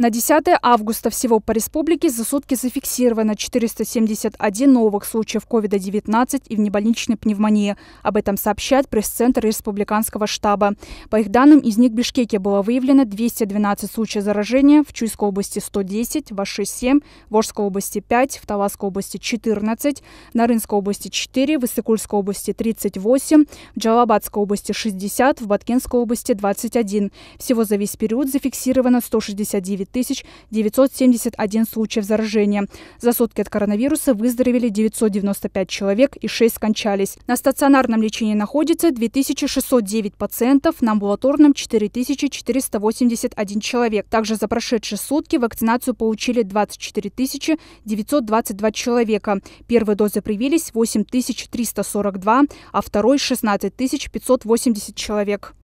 На 10 августа всего по республике за сутки зафиксировано 471 новых случаев COVID-19 и внебольничной пневмонии. Об этом сообщает пресс-центр республиканского штаба. По их данным, из них в Бишкеке было выявлено 212 случаев заражения, в Чуйской области 110, в Аши 7, в Орской области 5, в Таласской области 14, в Нарынской области 4, в Иссыкульской области 38, в Джалабадской области 60, в Баткенской области 21. Всего за весь период зафиксировано 169 971 случаев заражения. За сутки от коронавируса выздоровели 995 человек и 6 скончались. На стационарном лечении находится 2609 пациентов, на амбулаторном 4481 человек. Также за прошедшие сутки вакцинацию получили 24 922 человека. Первые дозы привились 8342, а второй 16 580 человек.